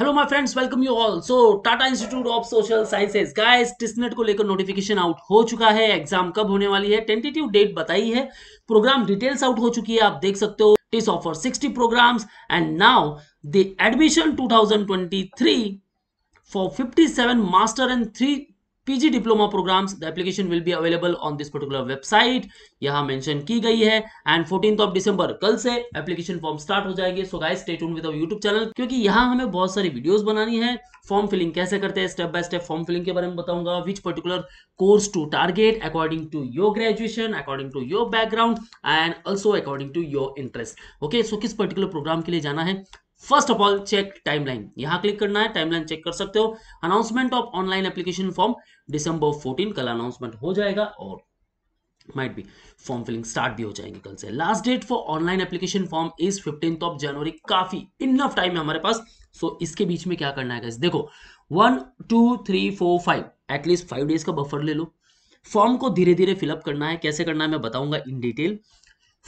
Hello my friends welcome you all so Tata Institute of Social Sciences guys TISSNET को लेकर notification out हो चुका है एग्जाम कब होने वाली है टेंटेटिव डेट बताई है प्रोग्राम डिटेल्स आउट हो चुकी है आप देख सकते हो TISS offer 60 programmes and now the admission 2023 for 57 master and PG diploma programmes the application will be available on this particular website यहाँ मेंशन की गई है एंड फोर्टीन ऑफ दिसंबर कल से एप्लीकेशन फॉर्म स्टार्ट हो जाएगी so guys stay tune with YouTube channel क्योंकि यहाँ हमें बहुत सारी वीडियोस बनानी है फॉर्म फिलिंग कैसे करते हैं step by step form filling के बारे में बताऊंगा which particular course to target according to your graduation according to your background and also according to your interest okay so किस पर्टिकुलर प्रोग्राम के लिए जाना है first of all check timeline यहां क्लिक करना है टाइमलाइन चेक कर सकते हो announcement of online application form December 14 कल अनाउंसमेंट हो जाएगा और might be form filling start भी हो जाएंगे कल से last date for online application form is fifteenth of January काफी इनफ टाइम है हमारे पास सो so, इसके बीच में क्या करना है देखो one two three four five at least five days का बफर ले लो फॉर्म को धीरे धीरे फिलअप करना है कैसे करना है मैं बताऊंगा in detail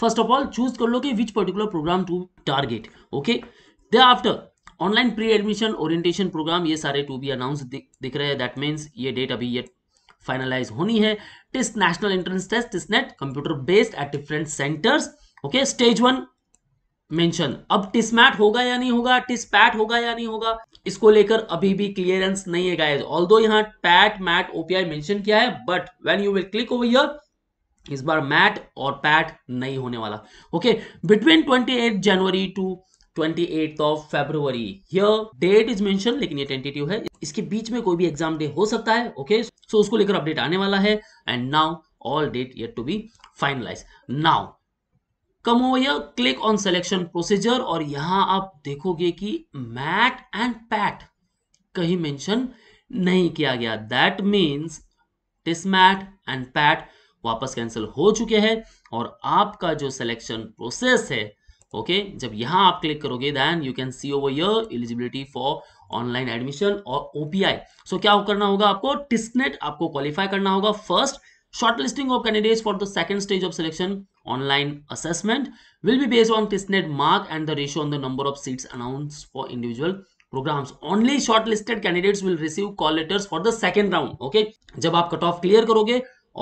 first of all choose कर लो कि which particular programme to target okay they after online pre admission orientation programme ये सारे टू बी अनाउंस दिख रहे हैं दैट मीन्स ये डेट अभी ये फाइनलाइज होनी है TISS national entrance test TISSNET computer based at different centres okay stage one mention अब टिस्मैट होगा या नहीं होगा टिस्पैट होगा या नहीं होगा इसको लेकर अभी भी क्लियरेंस नहीं है गाइस ऑल्दो यहां पैट मैट ओपीआई मेंशन किया है but when you will click over here इस बार मैट और पैट नहीं होने वाला okay between 28 January to 28th of February here लेकिन ये है इसके बीच में कोई भी एग्जाम डे हो सकता है okay? so, उसको लेकर अपडेट आने वाला है and now all date yet finalise now come over click on selection procedure और यहां आप देखोगे कि मैट एंड पैट कहीं मेंशन नहीं किया गया that means TISSMAT and PAT वापस कैंसिल हो चुके हैं और आपका जो सिलेक्शन प्रोसेस है ओके जब यहाँ आप क्लिक करोगे then you can see over here eligibility for online admission और ओपीआई सो so, क्या करना होगा आपको टिस्टनेट आपको क्वालिफाई करना होगा first shortlisting of candidates for the second stage of selection online assessment will be based on testnet mark and the ratio on the number of seats announced for individual programs only shortlisted candidates will receive call letters for the second round okay jab aap cutoff clear karoge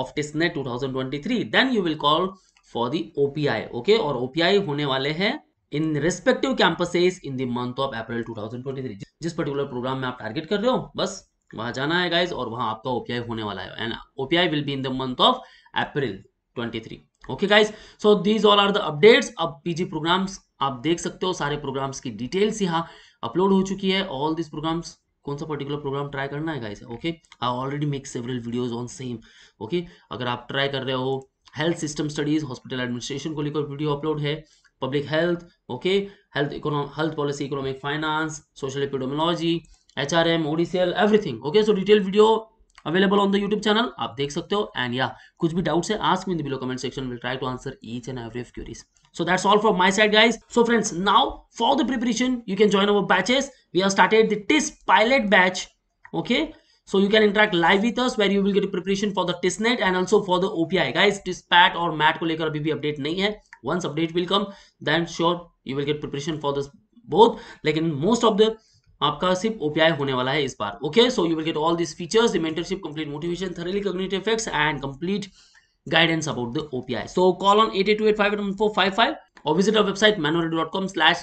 of testnet 2023 then you will call for the OPI okay और OPI होने वाले हैं in respective campuses in the month of April 2023 जिस particular programme में आप target कर रहे हो बस वहां जाना है गाइज और वहां आपका ओपीआई होने वाला है and OPI will be in the month of April 23 okay guys so these all are the updates अब पीजी प्रोग्राम्स आप देख सकते हो सारे प्रोग्राम्स की डिटेल्स यहाँ अपलोड हो चुकी है ऑल दिस प्रोग्राम्स कौन सा पर्टिकुलर प्रोग्राम ट्राई करना है guys okay I already make several videos on same okay अगर आप ट्राई कर रहे हो health system studies hospital administration को लेकर वीडियो अपलोड है public health okay health health policy economic finance social epidemiology H R M ODCL everything okay so detail video available on the YouTube channel आप देख सकते हो and या कुछ भी डाउट्स है ask me below comment section will try to answer each and every of queries so that's all from my side guys so friends now for the preparation you can join our batches we have started the pilot batch okay okay So you can interact live with us where you will get preparation for the testnet and also for the OPI. Guys, This PAT or MAT ko lekar अभी भी update nahi hai. Once update will come, then sure you will get preparation for this both. in most of the आपका सिर्फ OPI होने वाला है इस बार okay so you will get all this features the mentorship complete motivation thoroughly cognitive effects and complete guidance about the OPI. So call on 8828581455 or visit our website manualradio.com slash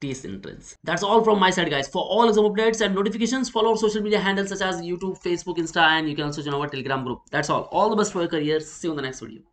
T's entrance. That's all from my side guys. For all exam updates and notifications, follow our social media handles such as YouTube, Facebook, Insta and you can also join our Telegram group. That's all. All the best for your career. See you in the next video.